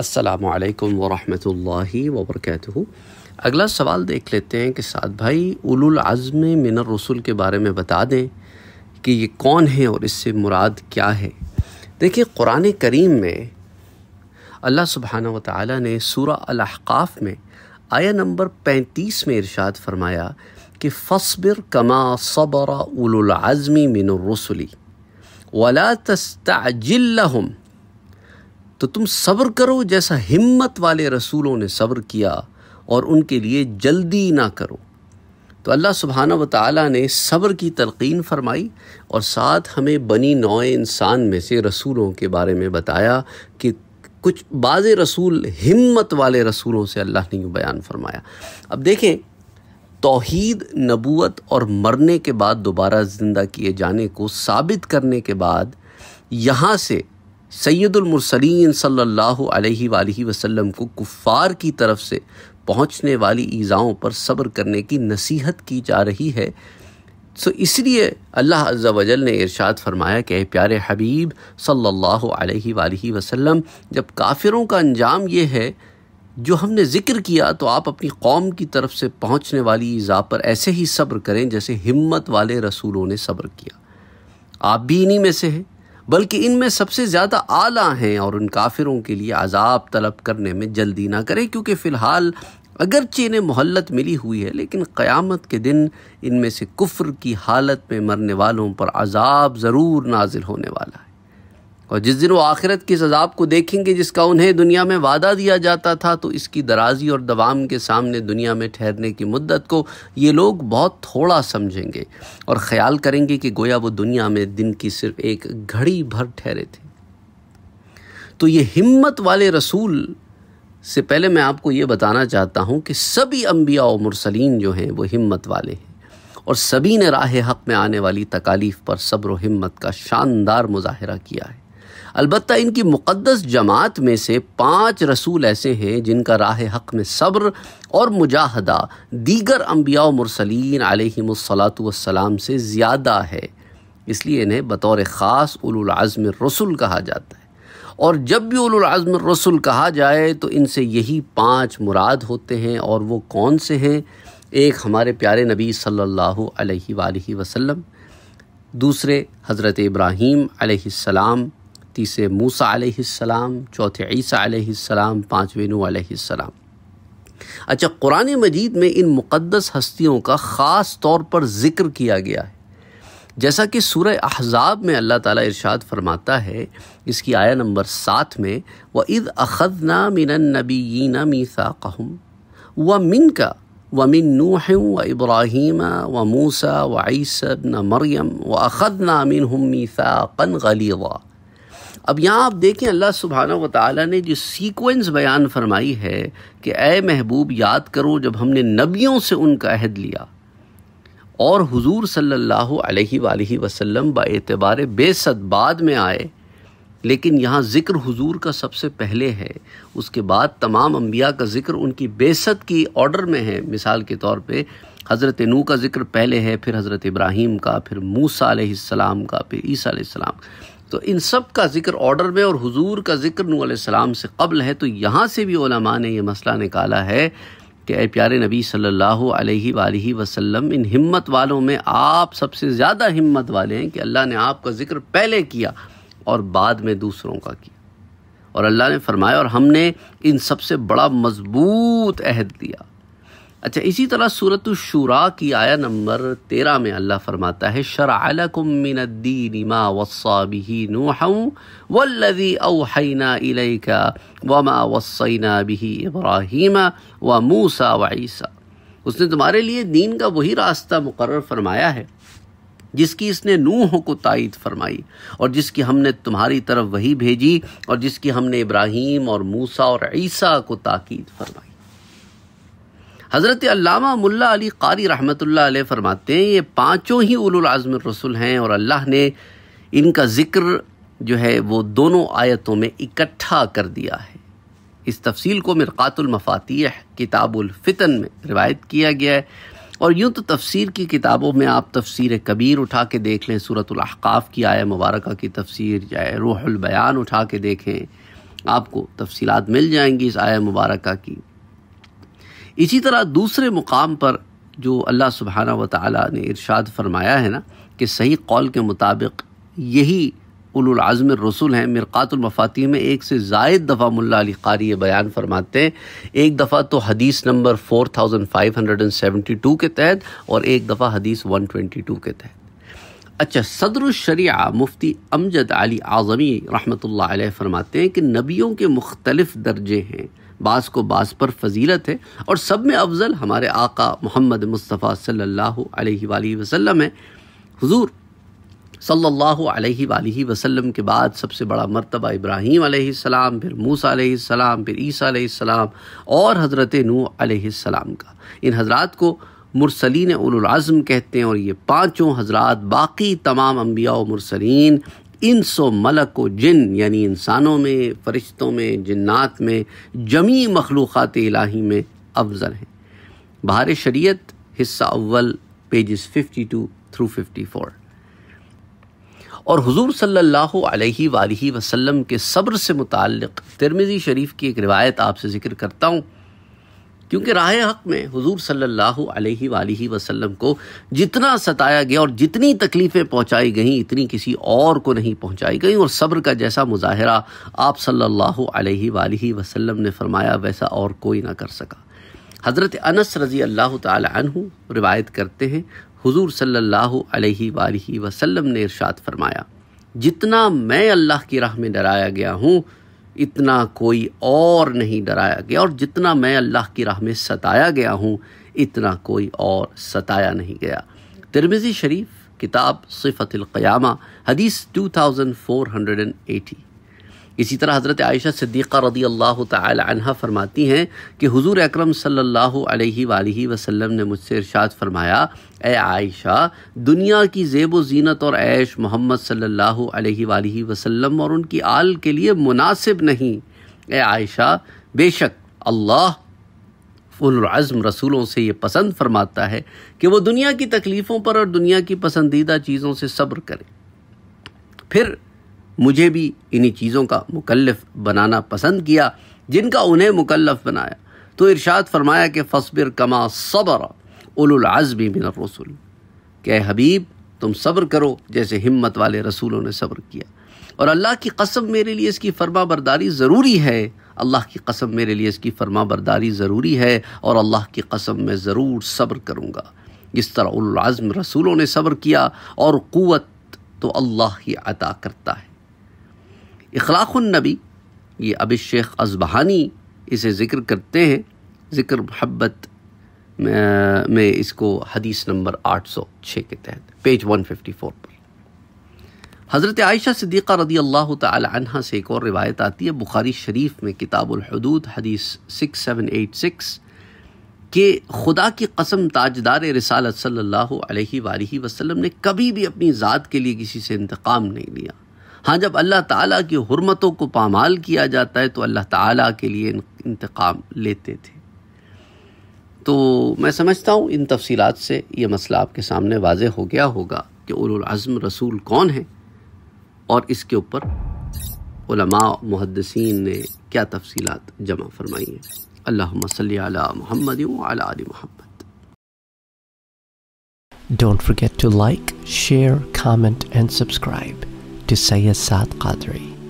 असलकम वरहि वबरक अगला सवाल देख लेते हैं कि साद भाई उलुल अज़म मिनर रसूल के बारे में बता दें कि ये कौन है और इससे मुराद क्या है देखिए क़ुरान करीम में अल्लाह सुबहाना व ताली ने सूरा अलहकाफ़ में आया नंबर पैंतीस में इरशाद फरमाया कि फ़सबिर कमा सबरा उलुल अज़मी मिनर रसुली वला तस्ताजिल्लहुम तो तुम सब्र करो जैसा हिम्मत वाले रसूलों ने सब्र किया और उनके लिए जल्दी ना करो तो अल्लाह सुबहाना व ताली ने सब्र की तलकिन फरमाई और साथ हमें बनी नौ इंसान में से रसूलों के बारे में बताया कि कुछ बाज़ रसूल हिम्मत वाले रसूलों से अल्लाह ने यूँ बयान फरमाया अब देखें तोहद नबूत और मरने के बाद दोबारा ज़िंदा किए जाने को साबित करने के बाद यहाँ से सैदुलमरसलिन सल्लल्लाहु सल्ला को कुफ़ार की तरफ से पहुँचने वाली ईज़ाओं पर सब्र करने की नसीहत की जा रही है सो इसलिए अल्लाह अज़्ज़ा वजल ने इरशाद फरमाया कि प्यारे हबीब सल्ला वसम जब काफिरों का अंजाम ये है जो हमने ज़िक्र किया तो आप अपनी कौम की तरफ से पहुँचने वाली ईज़ा पर ऐसे ही सब्र करें जैसे हिम्मत वाले रसूलों ने सब्र किया आप भी इन्हीं में से हैं बल्कि इनमें सबसे ज़्यादा आला हैं और उन काफिरों के लिए अजाब तलब करने में जल्दी ना करें क्योंकि फ़िलहाल अगरचे इन्हें मोहल्लत मिली हुई है लेकिन क़यामत के दिन इनमें से कुफ्र की हालत में मरने वालों पर अजाब ज़रूर नाजिल होने वाला है और जिस दिन वो आखिरत के सजाब को देखेंगे जिसका उन्हें दुनिया में वादा दिया जाता था तो इसकी दराजी और दवाम के सामने दुनिया में ठहरने की मुद्दत को ये लोग बहुत थोड़ा समझेंगे और ख्याल करेंगे कि गोया वो दुनिया में दिन की सिर्फ एक घड़ी भर ठहरे थे तो ये हिम्मत वाले रसूल से पहले मैं आपको ये बताना चाहता हूँ कि सभी अम्बिया और मुरसलिन जो हैं वो हिम्मत वाले हैं और सभी ने राह हक़ में आने वाली तकालीफ़ पर सब्र हिम्मत का शानदार मुजाहरा किया है अलबत् इनकी मुक़दस जमात में से पाँच रसूल ऐसे हैं जिनका राह हक़ में सब्र और मुजाहदा दीगर अम्बिया मरसलिन आलतम से ज़्यादा है इसलिए इन्हें बतौर ख़ास उलाज़म रसुल कहा जाता है और जब भी उलाज़म रसुल कहा जाए तो इनसे यही पाँच मुराद होते हैं और वो कौन से हैं एक हमारे प्यारे नबी सल्ला वसम दूसरे हज़रत इब्राहीम तीसरे मूसा सलाम चौथे ईसा सलाम पाँचवें नू सलाम अच्छा कुरान मजीद में इन मुक़दस हस्तियों का ख़ास तौर पर ज़िक्र किया गया है जैसा कि सूर अहजाब में अल्लाह ताला इरशाद फरमाता है इसकी आया नंबर सात में व इद अखदना नबी न मीसा कहम व मिन का व मिन नूह व इब्राहिम व मूसा व ईसा न मरियम व अखदना मिन हम मीसा कन वा अब यहाँ आप देखें अल्लाह सुबहाना व ताली ने जो सीक्वेंस बयान फरमाई है कि अय महबूब याद करो जब हमने नबियों से उनका अहद लिया और हुजूर सल्लल्लाहु अलैहि सल्ला वसल्लम बतबार बेसद बाद में आए लेकिन यहाँ ज़िक्र हुजूर का सबसे पहले है उसके बाद तमाम अम्बिया का ज़िक्र उनकी बेसत की ऑर्डर में है मिसाल के तौर पे हज़रत नू का ज़िक्र पहले है फिर हज़रत इब्राहिम का फिर मूसा सलाम का फिर ईसा सलाम तो इन सब का जिक्र ऑर्डर में और हुजूर का जिक्र नू सलाम से कबल है तो यहाँ से भी ओलमा ने यह मसला निकाला है कि ए प्यारे नबी सल्लल्लाहु अलैहि वालैहि वसल्लम इन हिम्मत वालों में आप सबसे ज़्यादा हिम्मत वाले हैं कि अल्लाह ने आपका जिक्र पहले किया और बाद में दूसरों का किया और अल्लाह ने फरमाया और हमने इन सबसे बड़ा मजबूत अहद दिया अच्छा इसी तरह सूरत शुरा की आया नंबर तेरह में अल्लाह फरमाता है शरालकुमिनद्दीनिमा वसा नूहूँ वल्लवी व मूसा व उसने तुम्हारे लिए दीन का वही रास्ता मुकर फरमाया है जिसकी इसने नूह को तायद फरमाई और जिसकी हमने तुम्हारी तरफ वही भेजी और जिसकी हमने इब्राहिम और मूसा और ईसा को ताकीद फरमाई हज़रत अल्लामा मुल्ला अली कारी रहमत आल फरमाते हैं ये पाँचों ही उलज़म रसुल हैं और अल्लाह ने इनका ज़िक्र जो है वो दोनों आयतों में इकट्ठा कर दिया है इस तफसील को मफ़ातीह किताबुलफ़ितन में रिवायत किया गया है और यूँ तो तफसीर की किताबों में आप तफसीर कबीर उठा के देख लें सूरतलहकाफ़ की आय मुबारक की तफसीर जाए रूहल बयान उठा के देखें आपको तफसीलात मिल जाएंगी इस आय मुबारक की इसी तरह दूसरे मुकाम पर जो अल्लाह सुबहाना व ताली ने इरशाद फरमाया है ना कि सही कौल के मुताबिक यही उलज़म रसूल हैं मफ़ाती में एक से जायद दफ़ा मुल्ला अली कारी ये बयान फरमाते हैं एक दफ़ा तो हदीस number four thousand five hundred and seventy two के तहत और एक दफ़ा हदीस वन ट्वेंटी टू के तहत अच्छा सदर शरिया मुफ्ती अमजद अली आज़मी रहमत फरमाते हैं कि नबियों के मुख्तलिफ़ दर्जे हैं बास को बास पर फजीलत है और सब में अफजल हमारे आका मोहम्मद मुस्तफ़ा सल्लल्लाहु अलैहि वसल्लम है हुजूर सल्लल्लाहु अलैहि वालैहि वसल्लम के बाद सबसे बड़ा मर्तबा इब्राहीम सलाम फिर मूसा सलाम फिर ईसा सलाम और हज़रत नूह सलाम का इन हजरात को मुरसलिन उलज़म कहते हैं और ये पाँचों हजरात बाकी तमाम अम्बिया व मुरसलिन सो मलक व जिन यानी इंसानों में फ़रिश्तों में जन्ात में जमी मखलूक़ इलाही में अफजल हैं बहार शरीत हिस्सा अव्वल fifty two through fifty four और हुजूर सल्लल्लाहु अलैहि वसल्लम के सब्र से मुतक़ तिरमिज़ी शरीफ की एक रिवायत आपसे ज़िक्र करता हूँ क्योंकि राह हक में हुजूर सल्लल्लाहु अलैहि वालैहि वसल्लम को जितना सताया गया और जितनी तकलीफ़ें पहुंचाई गईं इतनी किसी और को नहीं पहुंचाई गई और सब्र का जैसा मुजाहरा आप सल्लल्लाहु अलैहि वालैहि वसल्लम ने फरमाया वैसा और कोई ना कर सका हज़रत अनस रज़ी अल्लाह तु रिवायत करते हैं हुजूर सल्लल्लाहु अलैहि वालैहि वसल्लम ने इरशाद फरमाया जितना मैं अल्लाह की राह में डराया गया हूँ इतना कोई और नहीं डराया गया और जितना मैं अल्लाह की राह में सताया गया हूँ इतना कोई और सताया नहीं गया तिरमिज़ी शरीफ किताब सिफतल हंड्रेड हदीस 2480 इसी तरह हज़रत आयशा सिद्दीक़ा रदी अल्लाह तह फरमाती हैं कि हुजूर अकरम सल्लल्लाहु अलैहि अलैहि वसल्लम ने मुझसे इरशाद फरमाया ए आयशा दुनिया की जेब जीनत और ऐश मोहम्मद सल्लल्लाहु अलैहि अलैहि वसल्लम और उनकी आल के लिए मुनासिब नहीं ए आयशा बेशक अल्लाह उलज़म रसूलों से ये पसंद फरमाता है कि वो दुनिया की तकलीफ़ों पर और दुनिया की पसंदीदा चीज़ों से सब्र करें फिर मुझे भी इन्हीं चीज़ों का मुकलफ बनाना पसंद किया जिनका उन्हें मुकलफ बनाया तो इरशाद फरमाया कि फसबिर कमा सबर उलज़मी बिन रसूल कह हबीब तुम सब्र करो जैसे हिम्मत वाले रसूलों ने सब्र किया और अल्लाह की कसम मेरे लिए इसकी फर्मा बरदारी ज़रूरी है अल्लाह की कसम मेरे लिए इसकी फर्मा बरदारी ज़रूरी है और अल्लाह की कसम मैं ज़रूर सब्र करूँगा इस तरह उलाजम रसूलों ने सब्र किया और क़वत तो अल्लाह ही अता करता है इखलाक़ुलनबी ये अब शेख अज़बहानी इसे ज़िक्र करते हैं ज़िक्र महब्बत में इसको हदीस नंबर 806 के तहत पेज 154 पर हज़रत आयशा सिद्दीक़ा रदी अल्लाह तहा से एक और रिवायत आती है बुखारी शरीफ में किताबुलहदूद हदीस 6786 के खुदा की कसम ताजदार रिसालत सल्लल्लाहु अलैहि वसल्लम ने कभी भी अपनी ज़ात के लिए किसी से इंतकाम नहीं लिया हाँ जब अल्लाह ताला की हरमतों को पामाल किया जाता है तो अल्लाह ताला के लिए इंतकाम लेते थे तो मैं समझता हूँ इन तफसीलात से ये मसला आपके सामने वाज हो गया होगा कि उलज़म रसूल कौन है और इसके ऊपर मुहदसिन ने क्या तफसीलात जमा फरमाई हैं अल्लाह सल महमद आल Mahmad Don't forget to like, share, comment, and subscribe. که سید سعد قدری